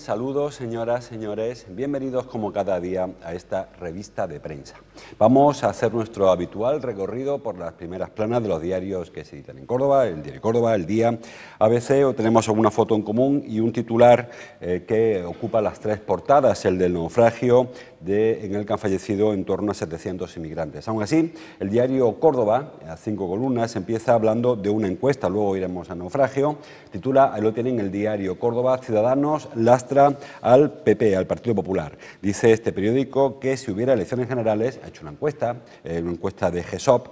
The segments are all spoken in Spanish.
Saludos, señoras, señores. Bienvenidos como cada día a esta revista de prensa. Vamos a hacer nuestro habitual recorrido por las primeras planas de los diarios que se editan en Córdoba, el Diario Córdoba, el Día ABC, o tenemos alguna foto en común y un titular eh, que ocupa las tres portadas, el del naufragio en el que han fallecido en torno a 700 inmigrantes. Aún así, el diario Córdoba, a cinco columnas, empieza hablando de una encuesta, luego iremos al naufragio, titula, ahí lo tienen el diario Córdoba, Ciudadanos lastra al PP, al Partido Popular. Dice este periódico que si hubiera elecciones generales, ha hecho una encuesta, eh, una encuesta de GESOP,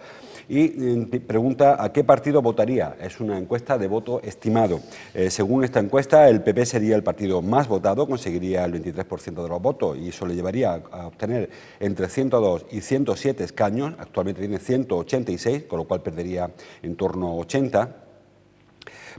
y mm, pregunta a qué partido votaría. Es una encuesta de voto estimado. Eh, según esta encuesta, el PP sería el partido más votado, conseguiría el 23% de los votos y eso le llevaría a obtener entre 102 y 107 escaños. Actualmente tiene 186, con lo cual perdería en torno a 80.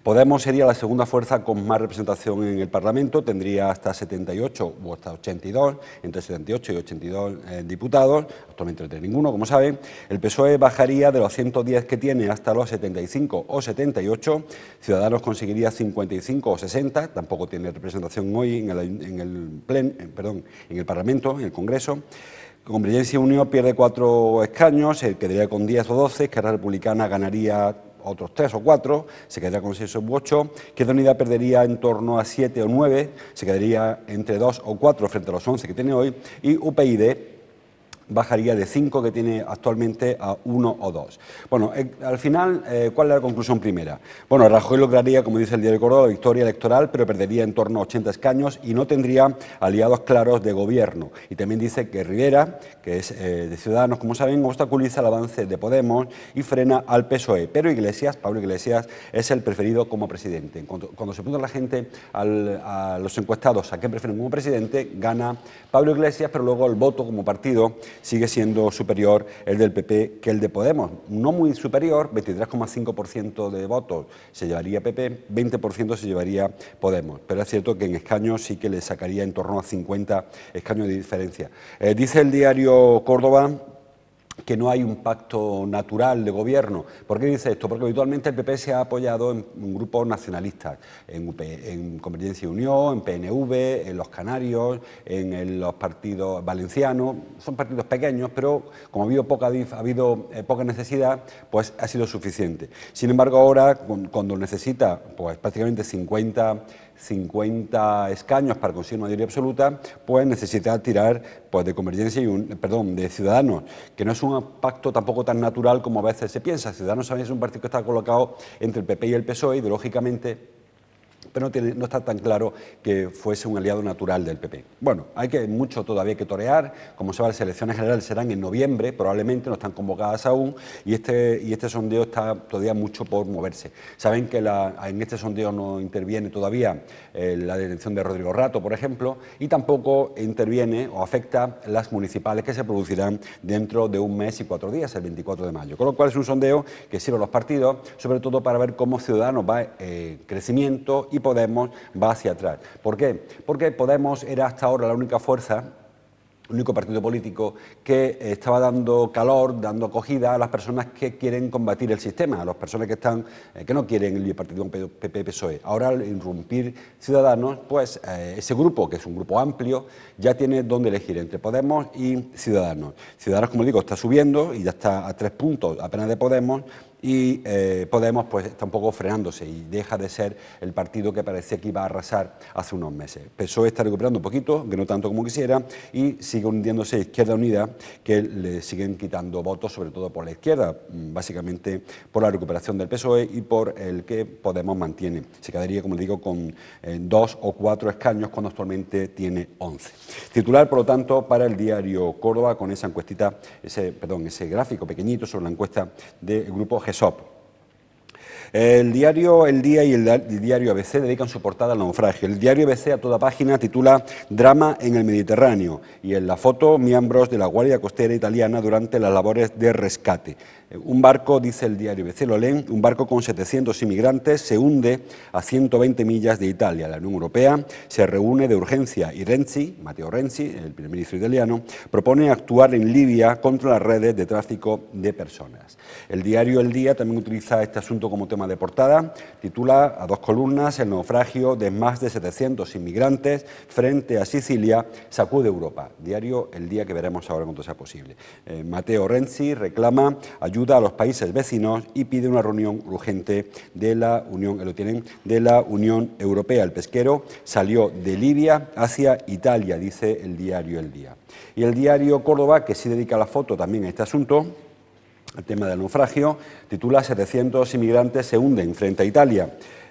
Podemos sería la segunda fuerza con más representación en el Parlamento, tendría hasta 78 o hasta 82, entre 78 y 82 eh, diputados, actualmente no tiene ninguno, como saben. El PSOE bajaría de los 110 que tiene hasta los 75 o 78, Ciudadanos conseguiría 55 o 60, tampoco tiene representación hoy en el, en plen, eh, perdón, en el Parlamento, en el Congreso. Con Brillencia Unión pierde cuatro escaños, se quedaría con 10 o 12, Esquerra Republicana ganaría otros tres o cuatro, se quedaría con seis o ocho, ...queda unidad perdería en torno a siete o nueve, se quedaría entre dos o cuatro frente a los once que tiene hoy, y UPID bajaría de 5 que tiene actualmente a uno o dos... Bueno, eh, al final, eh, ¿cuál es la conclusión primera? Bueno, Rajoy lograría, como dice el diario de Córdoba, la victoria electoral, pero perdería en torno a 80 escaños y no tendría aliados claros de gobierno. Y también dice que Rivera, que es eh, de Ciudadanos, como saben, obstaculiza el avance de Podemos y frena al PSOE. Pero Iglesias, Pablo Iglesias, es el preferido como presidente. Cuando, se pregunta la gente, a los encuestados, a qué prefieren como presidente, gana Pablo Iglesias, pero luego el voto como partido sigue siendo superior el del PP que el de Podemos. No muy superior, 23,5% de votos se llevaría PP, 20% se llevaría Podemos. Pero es cierto que en escaños sí que le sacaría en torno a 50 escaños de diferencia. Eh, dice el diario Córdoba que no hay un pacto natural de gobierno. ¿Por qué dice esto? Porque habitualmente el PP se ha apoyado en grupos nacionalistas, en, Convergencia y Unión, en PNV, en los Canarios, en los partidos valencianos. Son partidos pequeños, pero como ha habido poca, ha habido, eh, poca necesidad, pues ha sido suficiente. Sin embargo, ahora, cuando necesita pues, prácticamente 50 50 escaños para conseguir mayoría absoluta, pues necesita tirar pues, de convergencia y un, perdón, de ciudadanos, que no es un pacto tampoco tan natural como a veces se piensa. Ciudadanos también es un partido que está colocado entre el PP y el PSOE, ideológicamente pero no, está tan claro que fuese un aliado natural del PP. Bueno, hay que mucho todavía que torear. Como se va las elecciones generales serán en noviembre, probablemente no están convocadas aún, y este, y este sondeo está todavía mucho por moverse. Saben que en este sondeo no interviene todavía eh, la detención de Rodrigo Rato, por ejemplo, y tampoco interviene o afecta las municipales que se producirán dentro de un mes y cuatro días, el 24 de mayo. Con lo cual es un sondeo que sirve a los partidos, sobre todo para ver cómo Ciudadanos va en eh, crecimiento y Podemos va hacia atrás. ¿Por qué? Porque Podemos era hasta ahora la única fuerza el único partido político que estaba dando calor, dando acogida a las personas que quieren combatir el sistema, a las personas que están eh, que no quieren el partido PP PSOE. Ahora al irrumpir Ciudadanos, pues eh, ese grupo, que es un grupo amplio, ya tiene donde elegir entre Podemos y Ciudadanos. Ciudadanos, como digo, está subiendo y ya está a tres puntos apenas de Podemos y eh, Podemos pues está un poco frenándose y deja de ser el partido que parecía que iba a arrasar hace unos meses. PSOE está recuperando un poquito, que no tanto como quisiera, y sigue hundiéndose Izquierda Unida, que le siguen quitando votos, sobre todo por la izquierda, mm, básicamente por la recuperación del PSOE y por el que Podemos mantiene. Se quedaría, como digo, con eh, dos o cuatro escaños cuando actualmente tiene once... Titular, por lo tanto, para el diario Córdoba con esa encuestita, ese, perdón, ese gráfico pequeñito sobre la encuesta del grupo GESOP. El diario El Día y el diario ABC dedican su portada al naufragio. El diario ABC a toda página titula Drama en el Mediterráneo y en la foto miembros de la Guardia Costera Italiana durante las labores de rescate. Eh, un barco, dice el diario ABC, lo leen, un barco con 700 inmigrantes se hunde a 120 millas de Italia. La Unión Europea se reúne de urgencia y Renzi, Matteo Renzi, el primer ministro italiano, propone actuar en Libia contra las redes de tráfico de personas. El diario El Día también utiliza este asunto como tema de portada, titula a dos columnas el naufragio de más de 700 inmigrantes frente a Sicilia, sacude Europa. Diario El Día que veremos ahora cuanto sea posible. Eh, Mateo Renzi reclama ayuda a los países vecinos y pide una reunión urgente de la Unión, eh, lo tienen, de la Unión Europea. El pesquero salió de Libia hacia Italia, dice el diario El Día. Y el diario Córdoba, que sí dedica la foto también a este asunto, el tema del naufragio, titula 700 inmigrantes se hunden frente a Italia.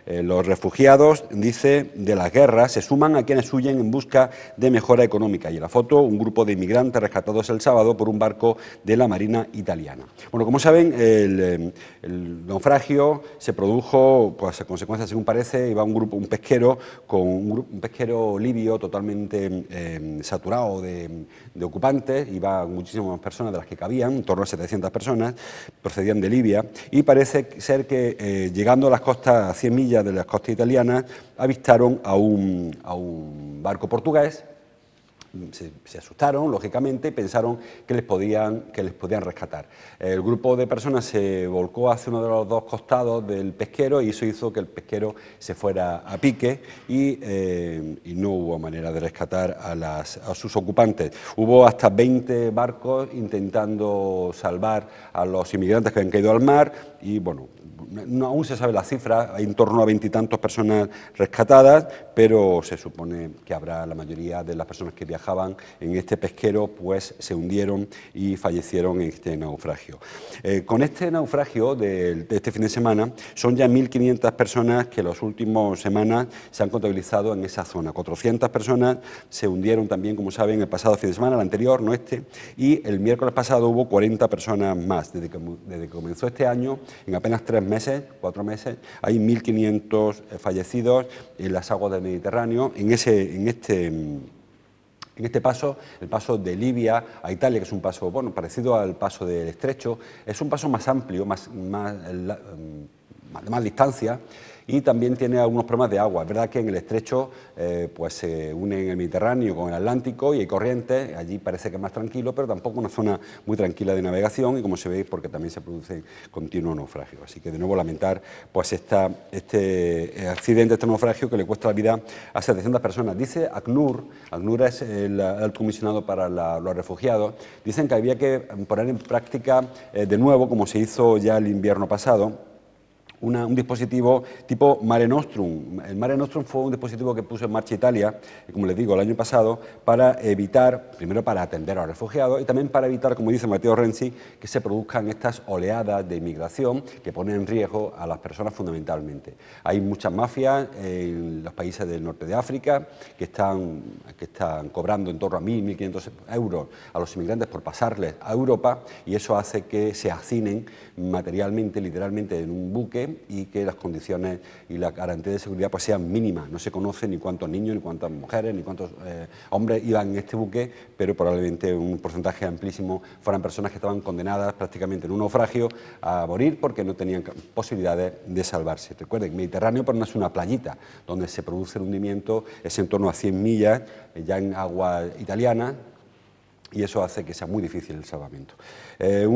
Eh, los refugiados, dice, de las guerras se suman a quienes huyen en busca de mejora económica. Y en la foto, un grupo de inmigrantes rescatados el sábado por un barco de la Marina italiana. Bueno, como saben, el, eh, naufragio se produjo, pues a consecuencia, según parece, iba un grupo, un pesquero, con un, pesquero libio totalmente em, saturado de, ocupantes, iba muchísimas personas de las que cabían, en torno a 700 personas, procedían de Libia, y parece ser que eh, llegando a las costas a 100 millas, de las costas italianas, avistaron a un, barco portugués se, asustaron, lógicamente, pensaron que les podían, que les podían rescatar. El grupo de personas se volcó hacia uno de los dos costados del pesquero y eso hizo que el pesquero se fuera a pique y, eh, no hubo manera de rescatar a, las, a sus ocupantes. Hubo hasta 20 barcos intentando salvar a los inmigrantes que habían caído al mar, y bueno, no, aún se sabe la cifra, hay en torno a veintitantos personas rescatadas, pero se supone que habrá la mayoría de las personas que viajaban en este pesquero, pues se hundieron y fallecieron en este naufragio. Eh, con este naufragio de, este fin de semana, son ya 1.500 personas que en las últimas semanas se han contabilizado en esa zona. 400 personas se hundieron también, como saben, el pasado fin de semana, el anterior, no este, y el miércoles pasado hubo 40 personas más. Desde desde que comenzó este año, en apenas tres meses, cuatro meses, hay 1.500 eh, fallecidos en las aguas del Mediterráneo. Este, en, este... paso, el paso de Libia a Italia, que es un paso bueno, parecido al paso del estrecho, es un paso más amplio, más, más mm, distancia, y también tiene algunos problemas de agua. Es verdad que en el estrecho eh, pues se une en el Mediterráneo con el Atlántico y hay corrientes, allí parece que es más tranquilo, pero tampoco una zona muy tranquila de navegación y como se ve porque también se producen continuos naufragios. Así que de nuevo lamentar pues este eh, accidente, este naufragio que le cuesta la vida a 700 personas. Dice ACNUR, ACNUR es el comisionado para los refugiados, dicen que había que poner en práctica eh, de nuevo, como se hizo ya el invierno pasado, un dispositivo tipo Mare Nostrum. El Mare Nostrum fue un dispositivo que puso en marcha Italia, eh, como les digo, el año pasado, para evitar, primero para atender a los refugiados y también para evitar, como dice Mateo Renzi, que se produzcan estas oleadas de inmigración que ponen en riesgo a las personas fundamentalmente. Hay muchas mafias en los países del norte de África que están, que están cobrando en torno a 1.000, 1.500 euros a los inmigrantes por pasarles a Europa y eso hace que se hacinen materialmente, literalmente, en un buque y que las condiciones y la garantía de seguridad pues, sean mínimas. No se conoce ni cuántos niños, ni cuántas mujeres, ni cuántos eh, hombres iban en este buque, pero probablemente un porcentaje amplísimo fueran personas que estaban condenadas prácticamente en un naufragio a morir porque no tenían posibilidades de salvarse. Recuerden, Mediterráneo pues, no es una playita donde se produce el hundimiento, es en torno a 100 millas, eh, ya en agua italiana, y eso hace que sea muy difícil el salvamiento. Eh,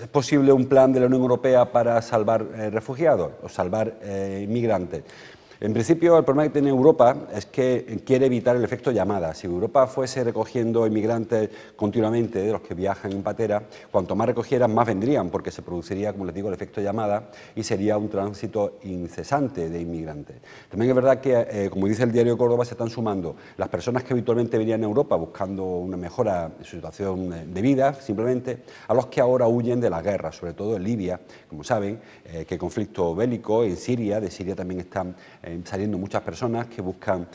¿Es posible un plan de la Unión Europea para salvar eh, refugiados o salvar eh, inmigrantes? En principio, el problema que tiene Europa es que quiere evitar el efecto llamada. Si Europa fuese recogiendo inmigrantes continuamente, de los que viajan en patera, cuanto más recogieran, más vendrían, porque se produciría, como les digo, el efecto llamada y sería un tránsito incesante de inmigrantes. También es verdad que, eh, como dice el diario Córdoba, se están sumando las personas que habitualmente venían a Europa buscando una mejora en su situación eh, de vida, simplemente, a los que ahora huyen de la guerra, sobre todo en Libia, como saben, eh, que que conflicto bélico en Siria, de Siria también están eh, saliendo muchas personas que buscan,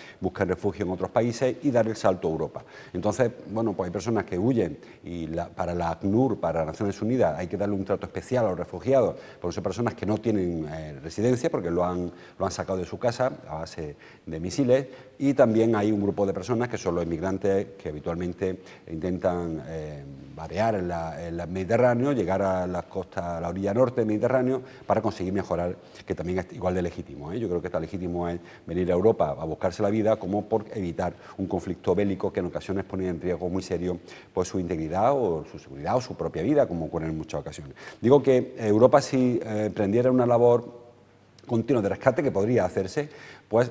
refugio en otros países y dar el salto a Europa. Entonces, bueno, pues hay personas que huyen y para la ACNUR, para Naciones Unidas, hay que darle un trato especial a los refugiados, porque son personas que no tienen eh, residencia porque lo lo han sacado de su casa a base de misiles, y también hay un grupo de personas que son los inmigrantes que habitualmente intentan eh, el Mediterráneo, llegar a las costas, a la orilla norte del Mediterráneo, para conseguir mejorar, que también es igual de legítimo. ¿eh? Yo creo que está legítimo es venir a Europa a buscarse la vida como por evitar un conflicto bélico que en ocasiones pone en riesgo muy serio pues, su integridad o su seguridad o su propia vida, como ocurre en muchas ocasiones. Digo que Europa si eh, prendiera una labor continua de rescate que podría hacerse, pues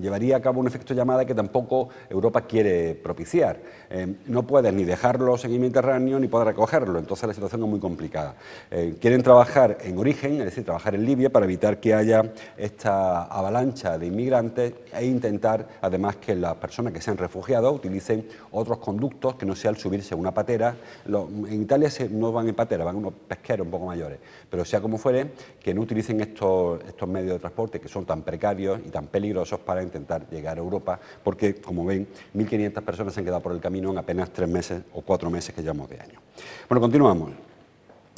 llevaría a cabo un efecto llamada que tampoco Europa quiere propiciar. Eh, no puede ni dejarlos en el Mediterráneo ni poder recogerlo, entonces la situación es muy complicada. Eh, quieren trabajar en origen, es decir, trabajar en Libia para evitar que haya esta avalancha de inmigrantes e intentar además que las personas que sean refugiadas utilicen otros conductos que no sea el subirse a una patera. en Italia no van en patera, van unos pesqueros un poco mayores, pero sea como fuere, que no utilicen estos, estos medios de transporte que son tan precarios y tan peligrosos para intentar llegar a Europa, porque, como ven, 1.500 personas se han quedado por el camino en apenas tres meses o cuatro meses que llevamos de año. Bueno, continuamos.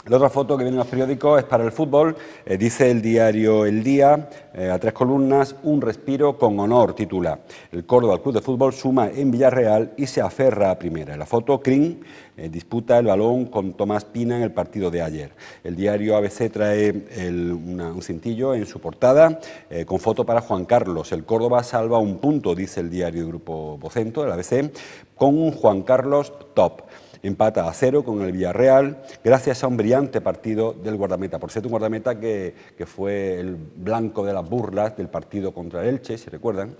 La otra foto que viene en los periódicos es para el fútbol. Eh, dice el diario El Día, eh, a tres columnas, un respiro con honor, titula. El Córdoba, el club de fútbol, suma en Villarreal y se aferra a primera. la foto, Kring eh, disputa el balón con Tomás Pina en el partido de ayer. El diario ABC trae un cintillo en su portada con foto para Juan Carlos. El Córdoba salva un punto, dice el diario del Grupo Bocento, el ABC, con un Juan Carlos top empata a cero con el Villarreal, gracias a un brillante partido del guardameta. Por cierto, un guardameta que, fue el blanco de las burlas del partido contra el Elche, si recuerdan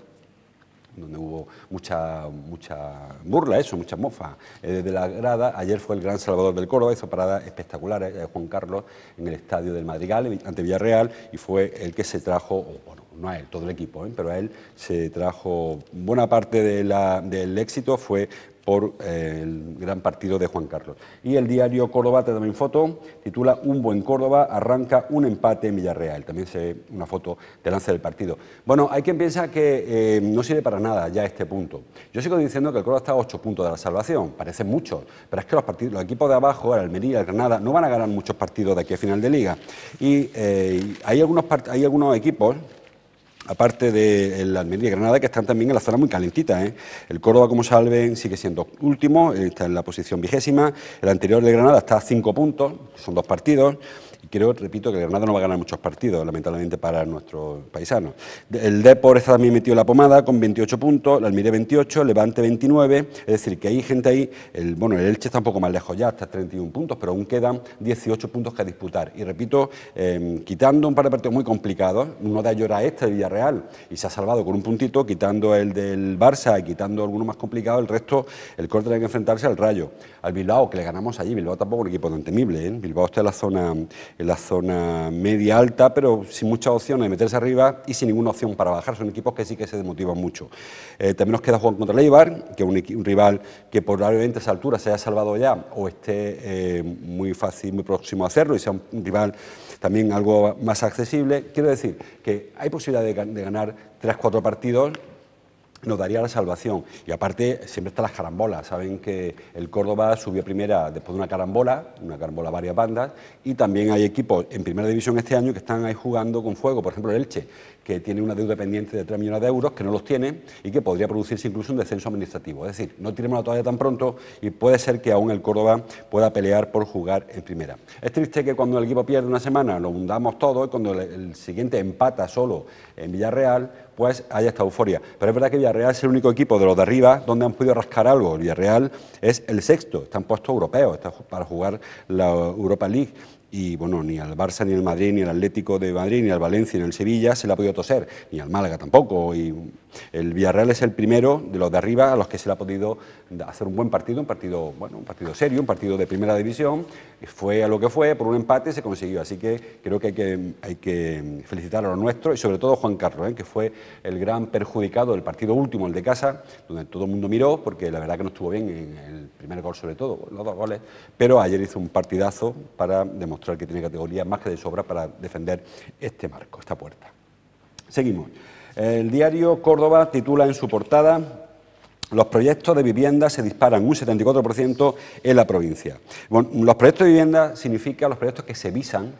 donde hubo mucha, mucha burla, eso, mucha mofa desde eh, la grada. Ayer fue el gran salvador del Coro, hizo parada espectacular de eh, Juan Carlos en el estadio del Madrigal ante Villarreal y fue el que se trajo, no a él, todo el equipo, ¿eh? pero a él se trajo buena parte del éxito fue por eh, el gran partido de Juan Carlos. Y el diario Córdoba, te también foto, titula Un buen Córdoba, arranca un empate en Villarreal. También se ve una foto del lance del partido. Bueno, hay quien piensa que eh, no sirve para nada ya este punto. Yo sigo diciendo que el Córdoba está a 8 puntos de la salvación, parecen mucho pero es que los, partidos, los equipos de abajo, el Almería, el Granada, no van a ganar muchos partidos de aquí a final de liga. Y hay, algunos, hay algunos equipos aparte de la Almería y Granada, que están también en la zona muy calentita. ¿eh? El Córdoba, como salven sigue siendo último, está en la posición vigésima, el anterior de Granada está a cinco puntos, son dos partidos, y creo, repito, que el Granada no va a ganar muchos partidos, lamentablemente para nuestros paisanos. El Depor está también metido en la pomada con 28 puntos, el Almiré 28, Levante 29, es decir, que hay gente ahí, el, bueno, el Elche está un poco más lejos ya, hasta 31 puntos, pero aún quedan 18 puntos que disputar. Y repito, em, quitando un par de partidos muy complicados, uno de ellos era este, de Villarreal, y se ha salvado con un puntito, quitando el del Barça y quitando alguno más complicado, el resto, el corte tiene que enfrentarse al Rayo, al Bilbao, que le ganamos allí, Bilbao tampoco es un equipo tan temible, ¿eh? Bilbao está en la zona en la zona media alta, pero sin muchas opciones de meterse arriba y sin ninguna opción para bajar. Son equipos que sí que se desmotivan mucho. Eh, también nos queda jugar contra Leibar, que es un, rival que probablemente a esa altura se haya salvado ya o esté eh, muy fácil, muy próximo a hacerlo y sea un rival también algo más accesible. Quiero decir que hay posibilidad de, de ganar tres, cuatro partidos nos daría la salvación. Y aparte, siempre están las carambolas. Saben que el Córdoba subió primera después de una carambola, una carambola a varias bandas, y también hay equipos en primera división este año que están ahí jugando con fuego. Por ejemplo, el Elche, que tiene una deuda pendiente de 3 millones de euros, que no los tiene y que podría producirse incluso un descenso administrativo. Es decir, no tiremos la toalla tan pronto y puede ser que aún el Córdoba pueda pelear por jugar en primera. Es triste que cuando el equipo pierde una semana lo hundamos todo y cuando el siguiente empata solo en Villarreal, pues hay esta euforia. Pero es verdad que Villarreal es el único equipo de los de arriba donde han podido rascar algo. Villarreal es el sexto, están puesto europeo... está para jugar la Europa League y bueno, ni al Barça, ni al Madrid, ni al Atlético de Madrid, ni al Valencia, ni al Sevilla se le ha podido toser, ni al Málaga tampoco. Y el Villarreal es el primero de los de arriba a los que se le ha podido hacer un buen partido, un partido, bueno, un partido serio, un partido de primera división. Fue a lo que fue, por un empate se consiguió. Así que creo que hay que, hay que felicitar a los nuestros y sobre todo Juan Carlos, ¿eh? que fue el gran perjudicado del partido último, el de casa, donde todo el mundo miró, porque la verdad que no estuvo bien en el primer gol sobre todo, los dos goles. Pero ayer hizo un partidazo para demostrar que tiene categoría más que de sobra para defender este marco, esta puerta. Seguimos. El diario Córdoba titula en su portada los proyectos de vivienda se disparan un 74% en la provincia. los proyectos de vivienda significa los proyectos que se visan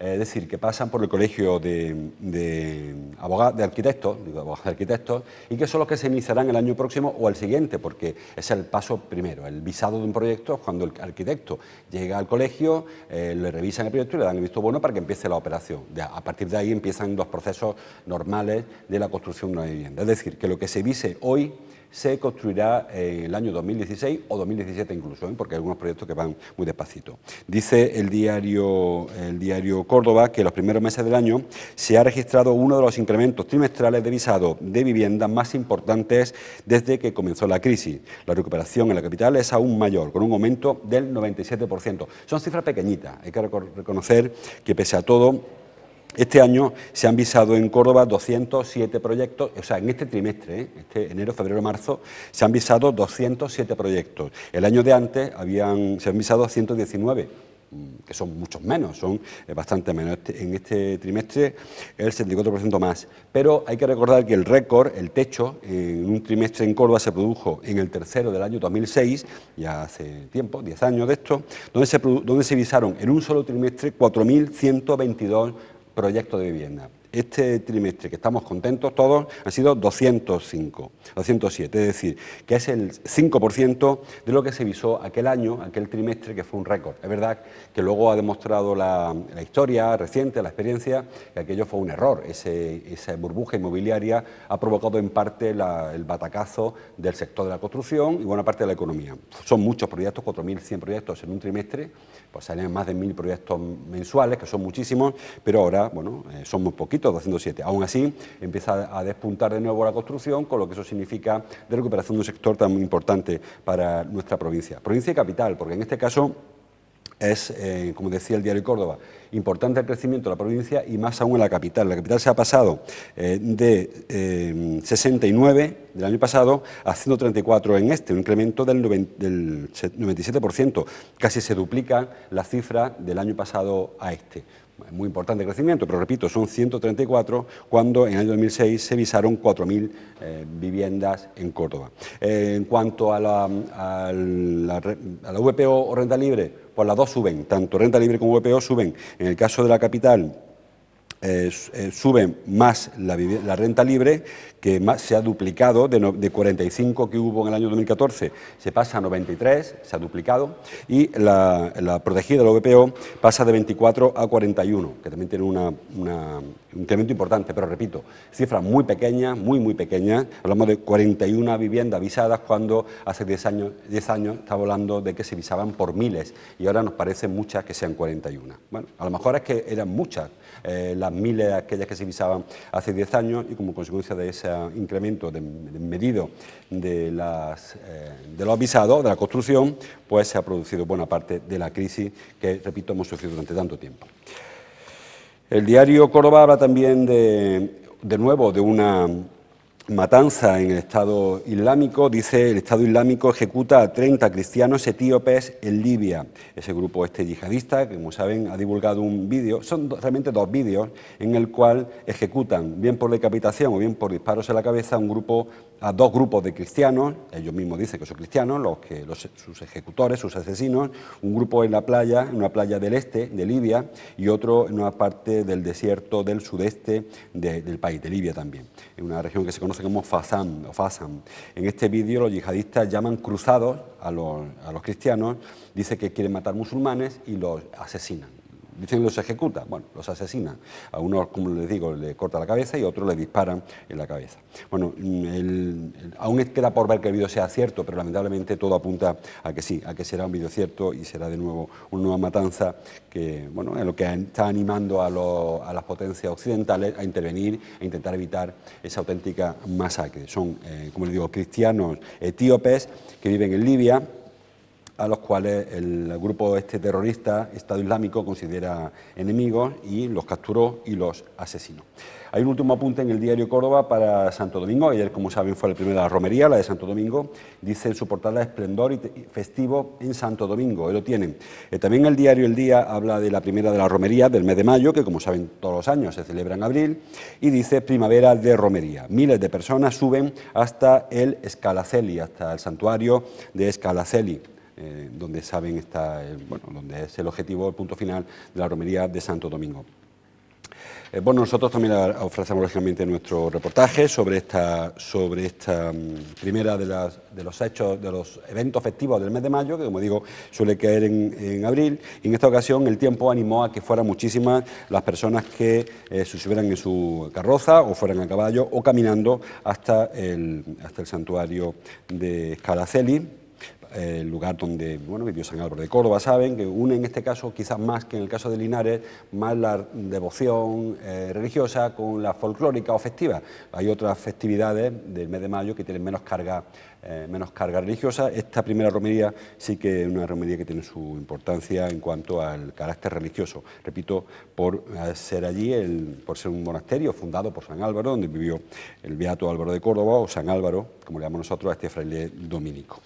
es decir, que pasan por el colegio de, de de arquitectos, arquitectos, y que son los que se iniciarán el año próximo o el siguiente, porque es el paso primero. El visado de un proyecto es cuando el arquitecto llega al colegio, eh, le revisan el proyecto y le dan el visto bueno para que empiece la operación. a partir de ahí empiezan los procesos normales de la construcción de una vivienda. Es decir, que lo que se vise hoy se construirá en el año 2016 o 2017 incluso, ¿eh? porque hay algunos proyectos que van muy despacito. Dice el diario, el diario Córdoba que en los primeros meses del año se ha registrado uno de los incrementos trimestrales de visado de vivienda más importantes desde que comenzó la crisis. La recuperación en la capital es aún mayor, con un aumento del 97%. Son cifras pequeñitas, hay que reconocer que pese a todo, este año se han visado en Córdoba 207 proyectos, o sea, en este trimestre, ¿eh? este enero, febrero, marzo, se han visado 207 proyectos. El año de antes habían, se han visado 119 mm, que son muchos menos, son eh, bastante menos. Este, en este trimestre el 74% más. Pero hay que recordar que el récord, el techo, en un trimestre en Córdoba se produjo en el tercero del año 2006, ya hace tiempo, 10 años de esto, donde se, donde se visaron en un solo trimestre 4.122 proyecto de vivienda. Este trimestre, que estamos contentos todos, ha sido 205, 207, es decir, que es el 5% de lo que se visó aquel año, aquel trimestre, que fue un récord. Es verdad que luego ha demostrado la, historia reciente, la experiencia, que aquello fue un error. esa burbuja inmobiliaria ha provocado en parte el batacazo del sector de la construcción y buena parte de la economía. Son muchos proyectos, 4.100 proyectos en un trimestre, pues salían más de mil proyectos mensuales, que son muchísimos, pero ahora, bueno, somos eh, son muy poquitos, 207. Aún así, empieza a despuntar de nuevo la construcción, con lo que eso significa de recuperación de un sector tan importante para nuestra provincia. Provincia y capital, porque en este caso es, eh, como decía el diario Córdoba, importante el crecimiento de la provincia y más aún en la capital. La capital se ha pasado eh, de 69 eh, del año pasado a 134 en este, un incremento del, del 97%. Casi se duplica la cifra del año pasado a este muy importante crecimiento, pero repito, son 134 cuando en el año 2006 se visaron 4.000 eh, viviendas en Córdoba. Eh, en cuanto a la, a, la, a la VPO o renta libre, pues las dos suben, tanto renta libre como VPO suben. En el caso de la capital, eh, eh, sube más la, renta libre, que más, se ha duplicado de, 45 que hubo en el año 2014, se pasa a 93, se ha duplicado, y la, protegida, la OVPO pasa de 24 a 41, que también tiene un incremento importante, pero repito, cifras muy pequeñas, muy, muy pequeñas. Hablamos de 41 viviendas visadas cuando hace 10 años, 10 años estaba hablando de que se visaban por miles, y ahora nos parece muchas que sean 41. Bueno, a lo mejor es que eran muchas. Eh, miles de aquellas que se visaban hace 10 años y como consecuencia de ese incremento de, medido de, las, eh, de los visados, de la construcción, pues se ha producido buena parte de la crisis que, repito, hemos sufrido durante tanto tiempo. El diario Córdoba habla también de, de nuevo de una matanza en el Estado Islámico. Dice, el Estado Islámico ejecuta a 30 cristianos etíopes en Libia. Ese grupo este yihadista, que como saben ha divulgado un vídeo, son realmente dos vídeos, en el cual ejecutan, bien por decapitación o bien por disparos en la cabeza, un grupo a dos grupos de cristianos, ellos mismos dicen que son cristianos, los que, sus ejecutores, sus asesinos, un grupo en la playa, en una playa del este de Libia y otro en una parte del desierto del sudeste del país, de Libia también, en una región que se conoce como Fasan o Fasan. En este vídeo los yihadistas llaman cruzados a los, a los cristianos, dice que quieren matar musulmanes y los asesinan. Dicen los ejecuta, bueno, los asesina. A unos, como les digo, le corta la cabeza y a otros le disparan en la cabeza. Bueno, mm, aún queda por ver que el vídeo sea cierto, pero lamentablemente todo apunta a que sí, a que será un vídeo cierto y será de nuevo una nueva matanza que, bueno, es lo que está animando a, las potencias occidentales a intervenir e intentar evitar esa auténtica masacre. Son, eh, como les digo, cristianos etíopes que viven en Libia a los cuales el grupo este terrorista, Estado Islámico, considera enemigos y los capturó y los asesinó. Hay un último apunte en el diario Córdoba para Santo Domingo. Ayer, como saben, fue la primera romería, la de Santo Domingo. Dice en su portada esplendor y festivo en Santo Domingo. Ahí lo tienen. Eh, también el diario El Día habla de la primera de la romería del mes de mayo, que como saben todos los años se celebra en abril, y dice primavera de romería. Miles de personas suben hasta el Escalaceli, hasta el santuario de Escalaceli eh, donde saben está, eh, bueno, donde es el objetivo, el punto final de la romería de Santo Domingo. Eh, bueno, nosotros también ofrecemos lógicamente nuestro reportaje sobre esta, sobre esta mm, primera de, los hechos, de los eventos festivos del mes de mayo, que como digo suele caer en, abril. Y en esta ocasión el tiempo animó a que fueran muchísimas las personas que subieran en su carroza o fueran a caballo o caminando hasta el, hasta el santuario de Escalaceli el lugar donde bueno, vivió San Álvaro de Córdoba, saben que une en este caso, quizás más que en el caso de Linares, más la devoción eh, religiosa con la folclórica o festiva. Hay otras festividades del mes de mayo que tienen menos carga, eh, menos carga religiosa. Esta primera romería sí que es una romería que tiene su importancia en cuanto al carácter religioso. Repito, por eh, ser allí, por ser un monasterio fundado por San Álvaro, donde vivió el beato Álvaro de Córdoba o San Álvaro, como le llamamos nosotros a este fraile dominico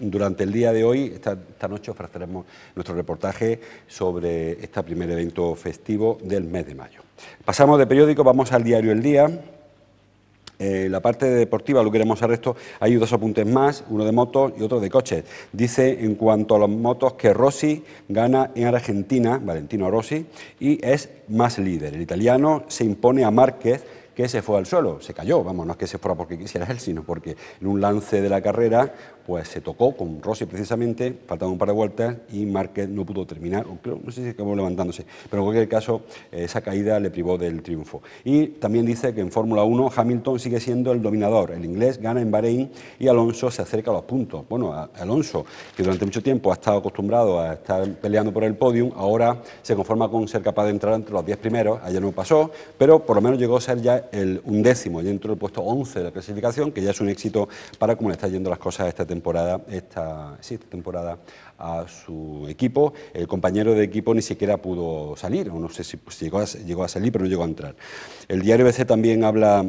durante el día de hoy, esta, noche, ofreceremos nuestro reportaje sobre este primer evento festivo del mes de mayo. Pasamos de periódico, vamos al diario El Día. Eh, la parte deportiva lo queremos al resto. Hay dos apuntes más, uno de motos y otro de coches. Dice en cuanto a las motos que Rossi gana en Argentina, Valentino Rossi, y es más líder. El italiano se impone a Márquez que se fue al suelo, se cayó, vamos, no es que se fuera porque quisiera él, sino porque en un lance de la carrera pues se tocó con Rossi precisamente, faltaban un par de vueltas y Márquez no pudo terminar, no sé si acabó levantándose, pero en cualquier caso eh, esa caída le privó del triunfo. Y también dice que en Fórmula 1 Hamilton sigue siendo el dominador, el inglés gana en Bahrein y Alonso se acerca a los puntos. Bueno, Alonso, que durante mucho tiempo ha estado acostumbrado a estar peleando por el podium, ahora se conforma con ser capaz de entrar entre los 10 primeros, ayer no pasó, pero por lo menos llegó a ser ya el undécimo, entró el puesto 11 de la clasificación, que ya es un éxito para cómo le están yendo las cosas a este temporada temporada, esta, temporada a su equipo. El compañero de equipo ni siquiera pudo salir, o no sé si pues, llegó, llegó a salir, pero no llegó a entrar. El diario BC también habla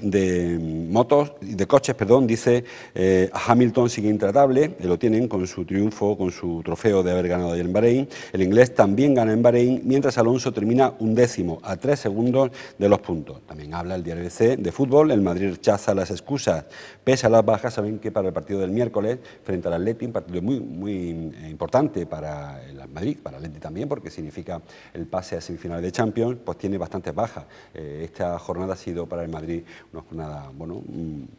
de motos, de coches, perdón, dice eh, Hamilton sigue intratable, eh, lo tienen con su triunfo, con su trofeo de haber ganado ayer en Bahrein. El inglés también gana en Bahrein, mientras Alonso termina un décimo, a tres segundos de los puntos. También habla el diario de fútbol, el Madrid rechaza las excusas, pese a las bajas, saben que para el partido del miércoles frente al Atleti, un partido muy, muy eh, importante para el Madrid, para el Atleti también, porque significa el pase a semifinales de Champions, pues tiene bastantes bajas. esta jornada ha sido para el Madrid no es nada, bueno,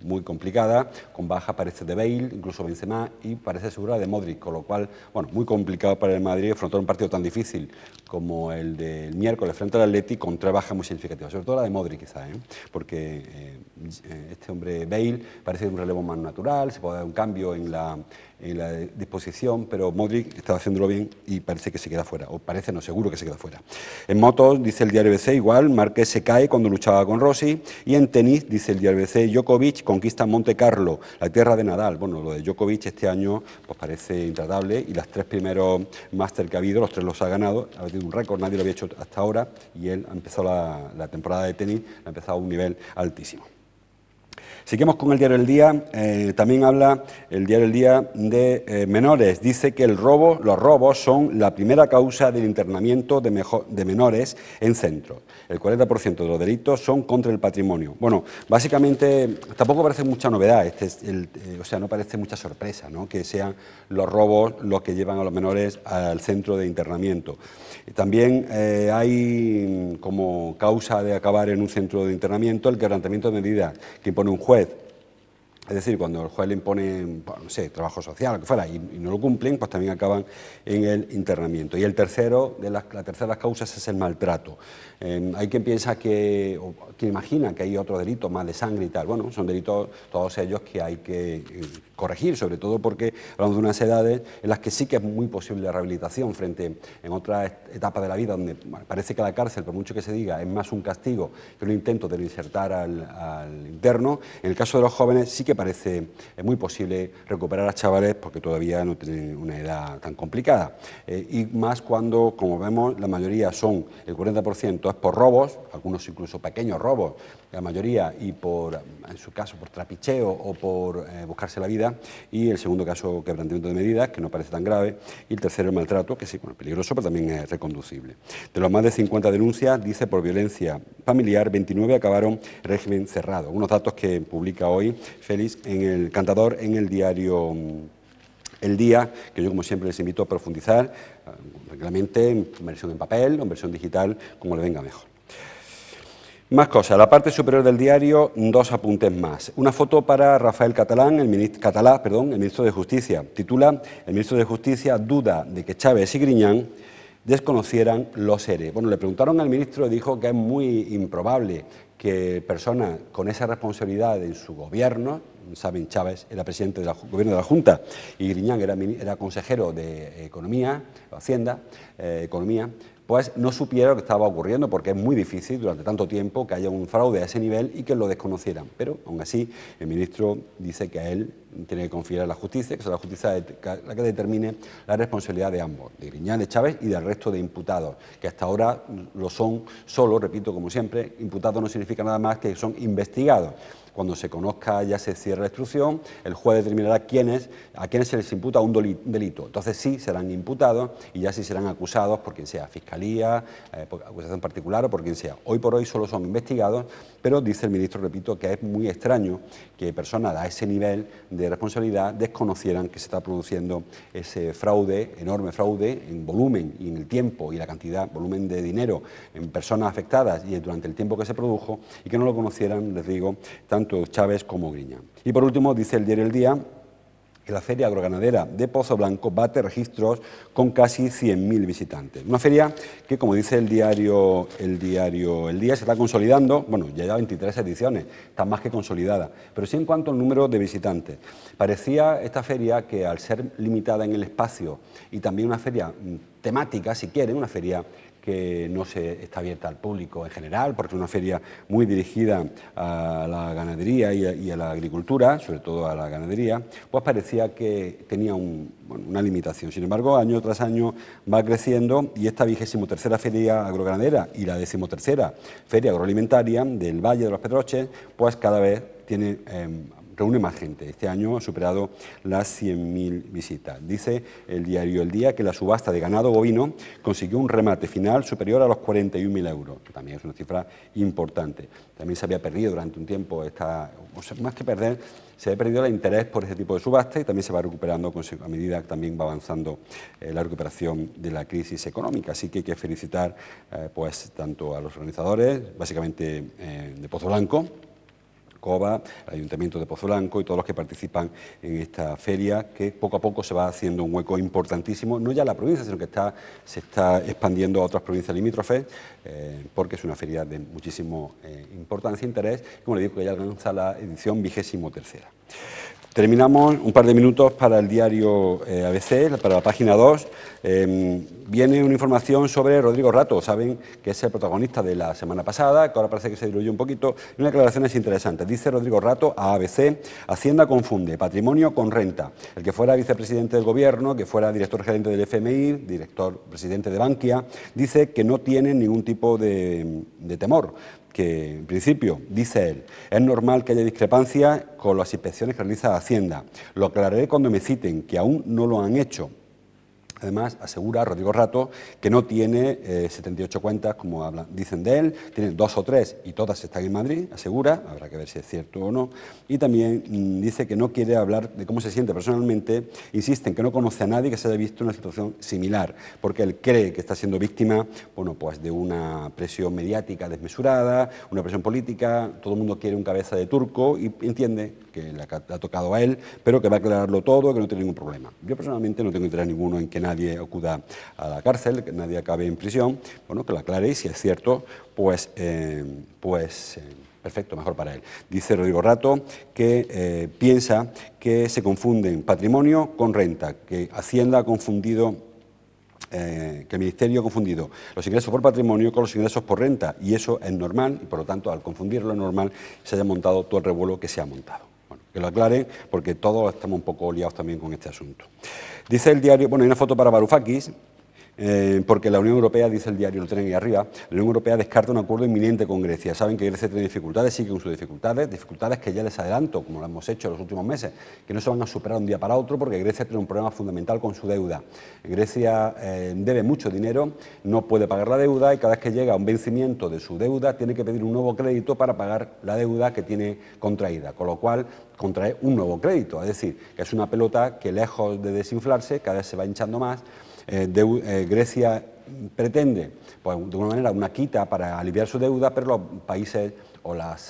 muy complicada, con baja parece de Bale, incluso Benzema y parece segura de Modric, con lo cual, bueno, muy complicado para el Madrid afrontar un partido tan difícil como el del miércoles frente al Atleti con tres bajas muy significativas, sobre todo la de Modric quizá ¿eh? porque eh, eh, este hombre Bale parece un relevo más natural, se puede dar un cambio en la, en la disposición, pero Modric estaba haciéndolo bien y parece que se queda fuera, o parece no, seguro que se queda fuera. En motos, dice el diario BC, igual, Márquez se cae cuando luchaba con Rossi, y en tenis, dice el diario BC, Djokovic conquista Monte Carlo, la tierra de Nadal. Bueno, lo de Djokovic este año pues parece intratable y las tres primeros máster que ha habido, los tres los ha ganado, ha tenido un récord, nadie lo había hecho hasta ahora, y él ha empezado la, la temporada de tenis, ha empezado a un nivel altísimo. Seguimos con el diario del Día. Eh, también habla el diario del Día de eh, menores. Dice que el robo, los robos son la primera causa del internamiento de, menores en centro. El 40% de los delitos son contra el patrimonio. Bueno, básicamente tampoco parece mucha novedad. Este eh, o sea, no parece mucha sorpresa que sean los robos los que llevan a los menores al centro de internamiento. También hay como causa de acabar en un centro de internamiento el garantamiento de medida que impone un juez es decir, cuando el juez le impone, trabajo social, lo que fuera, y, no lo cumplen, pues también acaban en el internamiento. Y el tercero de las, la tercera de las causas es el maltrato hay quien piensa que, o quien imagina que hay otro delito más de sangre y tal. Bueno, son delitos todos ellos que hay que eh, corregir, sobre todo porque hablamos de unas edades en las que sí que es muy posible la rehabilitación frente en otras etapas de la vida donde parece que la cárcel, por mucho que se diga, es más un castigo que un intento de insertar al, interno. En el caso de los jóvenes sí que parece es muy posible recuperar a chavales porque todavía no tienen una edad tan complicada. Eh, y más cuando, como vemos, la mayoría son el 40% por robos, algunos incluso pequeños robos, la mayoría, y por, en su caso, por trapicheo o por eh, buscarse la vida. Y el segundo caso, quebrantamiento de medidas, que no parece tan grave. Y el tercero, el maltrato, que sí, bueno, peligroso, pero también es reconducible. De los más de 50 denuncias, dice, por violencia familiar, 29 acabaron régimen cerrado. Unos datos que publica hoy Félix en el Cantador, en el diario mm, El Día, que yo como siempre les invito a profundizar Realmente, en versión en papel o en versión digital, como le venga mejor. Más cosas, la parte superior del diario, dos apuntes más. Una foto para Rafael Catalán, el el ministro de Justicia. Titula, el ministro de Justicia duda de que Chávez y Griñán desconocieran los seres. Bueno, le preguntaron al ministro y dijo que es muy improbable que personas con esa responsabilidad en su gobierno, saben Chávez era presidente del gobierno de la Junta y Griñán era, consejero de Economía, Hacienda, eh, Economía, pues no supiera lo que estaba ocurriendo, porque es muy difícil durante tanto tiempo que haya un fraude a ese nivel y que lo desconocieran. Pero, aún así, el ministro dice que a él tiene que confiar en la justicia, que es la justicia la que determine la responsabilidad de ambos, de Griñán, de Chávez y del resto de imputados, que hasta ahora lo son solo, repito, como siempre, imputados no significa nada más que son investigados. Cuando se conozca ya se cierra la instrucción, el juez determinará quiénes, a quiénes se les imputa un delito. Entonces sí serán imputados y ya sí serán acusados por quien sea, fiscalía, eh, acusación particular o por quien sea. Hoy por hoy solo son investigados, pero dice el ministro, repito, que es muy extraño que personas a ese nivel de responsabilidad desconocieran que se está produciendo ese fraude, enorme fraude en volumen y en el tiempo y la cantidad, volumen de dinero en personas afectadas y durante el tiempo que se produjo y que no lo conocieran, les digo, tanto Chávez como griña. Y por último, dice el diario El Día, que la feria agroganadera de Pozo Blanco bate registros con casi 100.000 visitantes. Una feria que, como dice el diario El Diario El Día, se está consolidando, bueno, ya lleva 23 ediciones, está más que consolidada, pero sí en cuanto al número de visitantes. Parecía esta feria que al ser limitada en el espacio y también una feria mm, temática, si quieren, una feria que no se está abierta al público en general, porque es una feria muy dirigida a la ganadería y a, la agricultura, sobre todo a la ganadería, pues parecía que tenía una limitación. Sin embargo, año tras año va creciendo y esta vigésimo tercera feria agroganadera y la decimotercera feria agroalimentaria del Valle de los Pedroches, pues cada vez tiene em, reúne más gente. Este año ha superado las 100.000 visitas. Dice el diario El Día que la subasta de ganado bovino consiguió un remate final superior a los 41.000 euros, también es una cifra importante. También se había perdido durante un tiempo, esta, más que perder, se había perdido el interés por este tipo de subasta y también se va recuperando a medida que también va avanzando eh, la recuperación de la crisis económica. Así que hay que felicitar eh, pues, tanto a los organizadores, básicamente eh, de Pozo Blanco, COBA, el Ayuntamiento de Pozolanco y todos los que participan en esta feria, que poco a poco se va haciendo un hueco importantísimo, no ya en la provincia, sino que se está expandiendo a otras provincias limítrofes, eh, porque es una feria de muchísimo eh, importancia e interés, como le digo, que ya alcanza la edición vigésimo tercera. Terminamos un par de minutos para el diario eh, ABC, para la página 2. Eh, viene una información sobre Rodrigo Rato, saben que es el protagonista de la semana pasada, que ahora parece que se diluyó un poquito. una aclaración es interesante. Dice Rodrigo Rato a ABC, Hacienda confunde patrimonio con renta. El que fuera vicepresidente del gobierno, que fuera director gerente del FMI, director presidente de Bankia, dice que no tiene ningún tipo de temor que, en principio, dice él, es normal que haya discrepancias con las inspecciones que realiza Hacienda. Lo aclararé cuando me citen, que aún no lo han hecho. Además, asegura Rodrigo Rato que no tiene 78 eh, cuentas, como dicen de él, tiene dos o tres y todas están en Madrid, asegura, habrá que ver si es cierto o no. Y también mm, dice que no quiere hablar de cómo se siente personalmente, insisten que no conoce a nadie que se haya visto en una situación similar, porque él cree que está siendo víctima bueno, pues de una presión mediática desmesurada, una presión política, todo el mundo quiere un cabeza de turco y entiende que le ha, tocado a él, pero que va a aclararlo todo, que no tiene ningún problema. Yo personalmente no tengo interés ninguno en que nadie nadie acuda a la cárcel, que nadie acabe en prisión, bueno, que lo aclare y si es cierto, pues, eh, pues eh, perfecto, mejor para él. Dice Rodrigo Rato que eh, piensa que se confunden patrimonio con renta, que Hacienda ha confundido que el Ministerio ha confundido los ingresos por patrimonio con los ingresos por renta y eso es normal y por lo tanto al confundirlo es normal se haya montado todo el revuelo que se ha montado lo aclaren, porque todos estamos un poco liados también con este asunto. Dice el diario, bueno, hay una foto para Varoufakis, eh, porque la Unión Europea, dice el diario, lo tienen ahí arriba, la Unión Europea descarta un acuerdo inminente con Grecia. Saben que Grecia tiene dificultades, sigue con sus dificultades, dificultades que ya les adelanto, como lo hemos hecho en los últimos meses, que no se van a superar un día para otro porque Grecia tiene un problema fundamental con su deuda. Grecia eh, debe mucho dinero, no puede pagar la deuda y cada vez que llega a un vencimiento de su deuda tiene que pedir un nuevo crédito para pagar la deuda que tiene contraída, con lo cual contrae un nuevo crédito, es decir, que es una pelota que lejos de desinflarse cada vez se va hinchando más eh, eh, Grecia pretende, pues, de alguna manera, una quita para aliviar su deuda, pero los países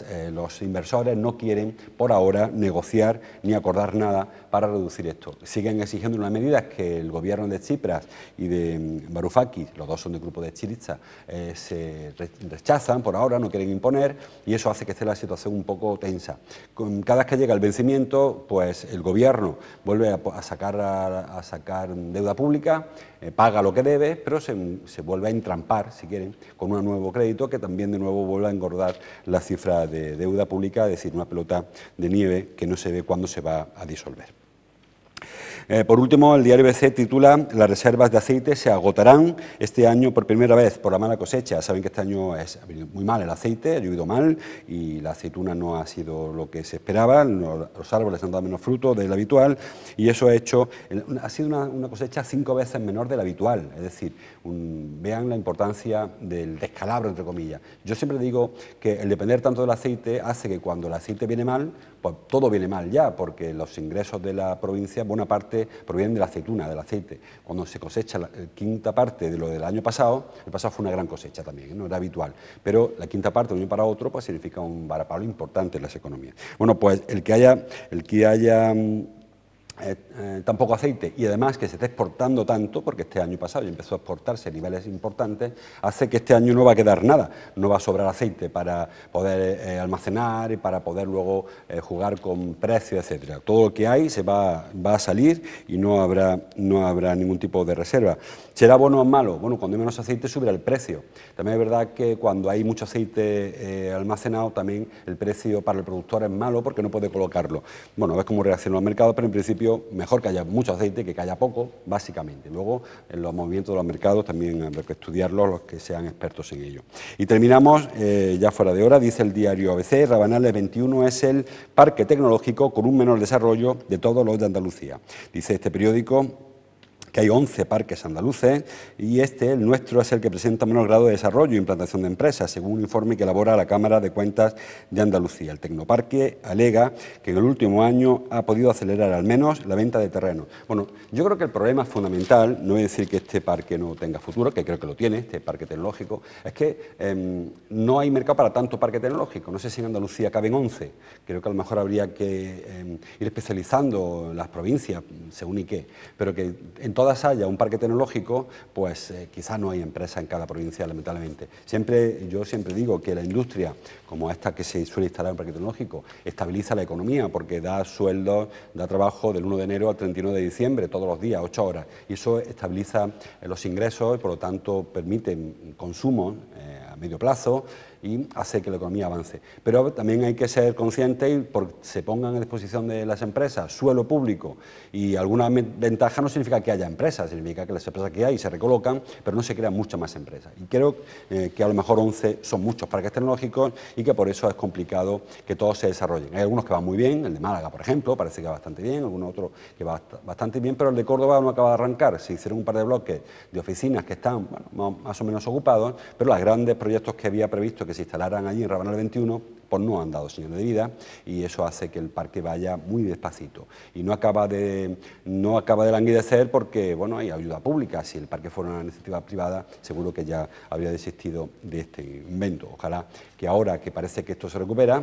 eh, los inversores no quieren por ahora negociar ni acordar nada para reducir esto. Siguen exigiendo unas medidas que el gobierno de Tsipras y de mm, Varoufakis, los dos son de grupo de Chiriza, eh, se rechazan por ahora, no quieren imponer y eso hace que esté la situación un poco tensa. Cada vez que llega el vencimiento, pues el gobierno vuelve a, sacar, a, sacar deuda pública, eh, paga lo que debe, pero se, vuelve a entrampar, si quieren, con un nuevo crédito que también de nuevo vuelve a engordar la cifra de deuda pública, es decir, una pelota de nieve que no se ve cuándo se va a disolver. Eh, por último, el diario BC titula Las reservas de aceite se agotarán este año por primera vez por la mala cosecha. Saben que este año es, ha venido muy mal el aceite, ha llovido mal y la aceituna no ha sido lo que se esperaba, los árboles han dado menos fruto del habitual y eso ha hecho, ha sido una, cosecha cinco veces menor de del habitual. Es decir, vean la importancia del descalabro, entre comillas. Yo siempre digo que el depender tanto del aceite hace que cuando el aceite viene mal, pues, todo viene mal ya, porque los ingresos de la provincia, buena parte, provienen de la aceituna, del aceite. Cuando se cosecha la eh, quinta parte de lo del año pasado, el pasado fue una gran cosecha también, ¿eh? no era habitual, pero la quinta parte de un año para otro pues significa un varapalo importante en las economías. Bueno, pues el que haya, el que haya mm, eh, eh, tampoco aceite y además que se está exportando tanto, porque este año pasado ya empezó a exportarse a niveles importantes, hace que este año no va a quedar nada, no va a sobrar aceite para poder eh, almacenar y para poder luego jugar con precio etcétera. Todo lo que hay se va, va, a salir y no habrá, no habrá ningún tipo de reserva. ¿Será bueno o malo? Bueno, cuando hay menos aceite sube el precio. También es verdad que cuando hay mucho aceite eh, almacenado, también el precio para el productor es malo porque no puede colocarlo. Bueno, ves cómo reacciona el mercado, pero en principio mejor que haya mucho aceite que que haya poco, básicamente. Luego, en los movimientos de los mercados también hay que estudiarlos los que sean expertos en ello. Y terminamos, eh, ya fuera de hora, dice el diario ABC, Rabanales 21 es el parque tecnológico con un menor desarrollo de todos los de Andalucía. Dice este periódico que hay 11 parques andaluces y este, el nuestro, es el que presenta menor grado de desarrollo e implantación de empresas, según un informe que elabora la Cámara de Cuentas de Andalucía. El Tecnoparque alega que en el último año ha podido acelerar al menos la venta de terreno. Bueno, yo creo que el problema fundamental no es decir que este parque no tenga futuro, que creo que lo tiene, este parque tecnológico, es que em, no hay mercado para tanto parque tecnológico. No sé si en Andalucía caben 11. Creo que a lo mejor habría que em, ir especializando las provincias, según y qué, pero que todas haya un parque tecnológico, pues eh, quizá no hay empresa en cada provincia, lamentablemente. Siempre, yo siempre digo que la industria, como esta que se suele instalar en un parque tecnológico, estabiliza la economía porque da sueldos, da trabajo del 1 de enero al 31 de diciembre, todos los días, 8 horas. Y eso estabiliza eh, los ingresos y, por lo tanto, permite mm, consumo eh, a medio plazo, y hace que la economía avance. Pero también hay que ser consciente y por, se pongan a disposición de las empresas suelo público y alguna ventaja no significa que haya empresas, significa que las empresas que hay se recolocan, pero no se crean muchas más empresas. Y creo eh, que a lo mejor 11 son muchos parques tecnológicos y que por eso es complicado que todos se desarrollen. Hay algunos que van muy bien, el de Málaga, por ejemplo, parece que va bastante bien, algún otro que va bastante bien, pero el de Córdoba no acaba de arrancar. Se hicieron un par de bloques de oficinas que están más o menos ocupados, pero los grandes proyectos que había previsto que se instalaran allí en Rabanal 21, pues no han dado señal de vida y eso hace que el parque vaya muy despacito. Y no acaba de, no acaba de languidecer porque bueno, hay ayuda pública. Si el parque fuera una iniciativa privada, seguro que ya habría desistido de este invento. Ojalá que ahora que parece que esto se recupera,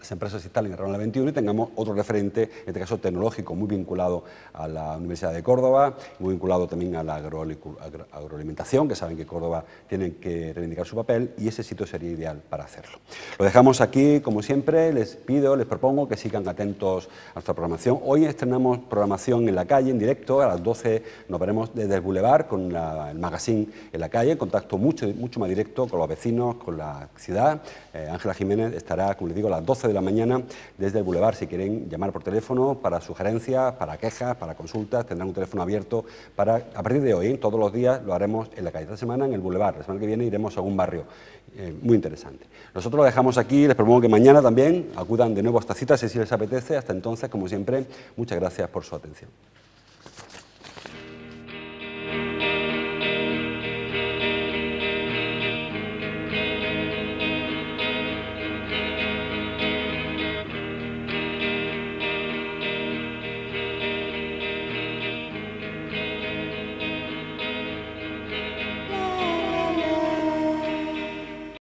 las empresas se instalen en Roma 21 y tengamos otro referente, en este caso tecnológico, muy vinculado a la Universidad de Córdoba, muy vinculado también a la agroalimentación, que saben que Córdoba tiene que reivindicar su papel y ese sitio sería ideal para hacerlo. Lo dejamos aquí, como siempre, les pido, les propongo que sigan atentos a nuestra programación. Hoy estrenamos programación en la calle, en directo, a las 12 nos veremos desde el bulevar con el magazine en la calle, en contacto mucho, mucho más directo con los vecinos, con la ciudad. Eh, Ángela Jiménez estará, como les digo, a las 12 de la mañana desde el bulevar Si quieren llamar por teléfono para sugerencias, para quejas, para consultas, tendrán un teléfono abierto para, a partir de hoy, ¿eh? todos los días lo haremos en la calle. Esta semana en el bulevar la semana que viene iremos a un barrio. Eh, muy interesante. Nosotros lo dejamos aquí, les propongo que mañana también acudan de nuevo a esta cita, si les apetece. Hasta entonces, como siempre, muchas gracias por su atención.